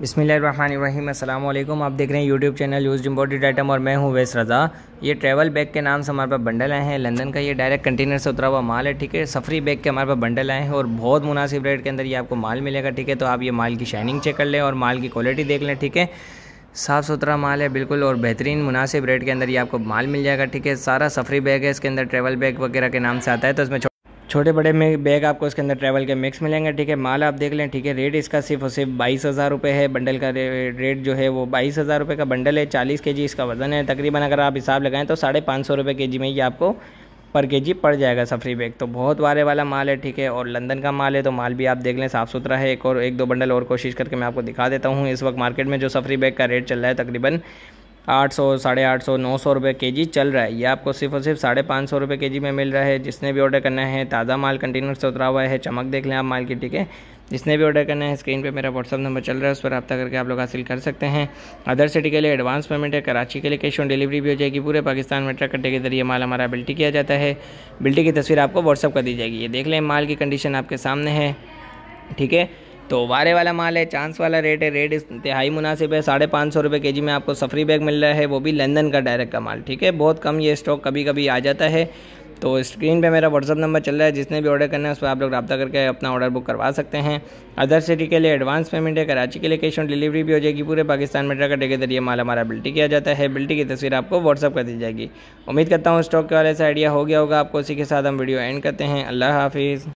बिसमीम अल्लाम आप देख रहे हैं YouTube channel use imported item और मैं हूँ वेस रज़ा ये ट्रैवल बैग के नाम से हमारे पास बंडल आए हैं लंदन का ये डायरेक्ट कंटेनर से उतरा हुआ माल है ठीक है सफरी बैग के हमारे पास बंडल आए हैं और बहुत मुनासिब रेट के अंदर ये आपको माल मिलेगा ठीक है तो आप ये माल की शाइनिंग चेक कर लें और माल की क्वालिटी देख लें ठीक है साफ़ सुथरा माल है बिल्कुल और बेहतरीन मुनासिब रेट के अंदर ये आपको माल मिल जाएगा ठीक है सारा सफरी बैग है इसके अंदर ट्रैवल बैग वगैरह के नाम से आता है तो इसमें छोटे बड़े में बैग आपको इसके अंदर ट्रैवल के मिक्स मिलेंगे ठीक है माल आप देख लें ठीक है रेट इसका सिर्फ और सिर्फ बाईस हज़ार रुपये है बंडल का रेट जो है वो बाईस हज़ार रुपये का बंडल है चालीस के जी इसका वज़न है तकरीबन अगर आप हिसाब लगाएं तो साढ़े पाँच सौ रुपये के जी में ही आपको पर के जी पड़ जाएगा सफरी बैग तो बहुत वारे वाला माल है ठीक है और लंदन का माल है तो माल भी आप देख लें साफ़ सुथरा है एक और एक दो बंडल और कोशिश करके मैं आपको दिखा देता हूँ इस वक्त मार्केट में जो सफरी बैग का रेट चल रहा है तकरीबन आठ सौ साढ़े आठ सौ नौ सौ रुपये के जी चल रहा है ये आपको सिर्फ और सिर्फ साढ़े पाँच सौ रुपये के जी में मिल रहा है जिसने भी ऑर्डर करना है ताज़ा माल कंटेनर से उतरा हुआ है चमक देख लें आप माल की ठीक है जिसने भी ऑर्डर करना है स्क्रीन पे मेरा व्हाट्सअप नंबर चल रहा है उस पर रब्ता करके आप लोग हासिल कर सकते हैं अदर सिटी के लिए एडवांस पेमेंट है कराची के लिए कैश ऑन डिलीवरी भी हो जाएगी पूरे पाकिस्तान में ट्रक कट्टे के जरिए माल हमारा बिल्टी किया जाता है बिल्टी की तस्वीर आपको व्हाट्सअप कर दी जाएगी ये देख लें माल की कंडीशन आपके सामने है ठीक है तो वारे वाला माल है चांस वाला रेट है रेट इंतहाई मुनासिब है साढ़े पाँच सौ रुपये के जी में आपको सफ़री बैग मिल रहा है वो भी लंदन का डायरेक्ट का माल ठीक है बहुत कम ये स्टॉक कभी कभी आ जाता है तो स्क्रीन पे मेरा व्हाट्सअप नंबर चल रहा है जिसने भी ऑर्डर करना है उस पर आप लोग रब्ता करके अपना ऑर्डर बुक करवा सकते हैं अदर सिटी के लिए एडवांस पेमेंट है कराची के लिए कैश ऑन डिलीवरी भी हो जाएगी पूरे पाकिस्तान में ट्रक के जरिए माल हमारा बिल्टी किया जाता है बिल्टी की तस्वीर आपको व्हाट्सअप कर दी जाएगी उम्मीद करता हूँ स्टॉक के वाले से आइडिया हो गया होगा आपको उसी के साथ हम वीडियो एंड करते हैं अल्लाह हाफिज़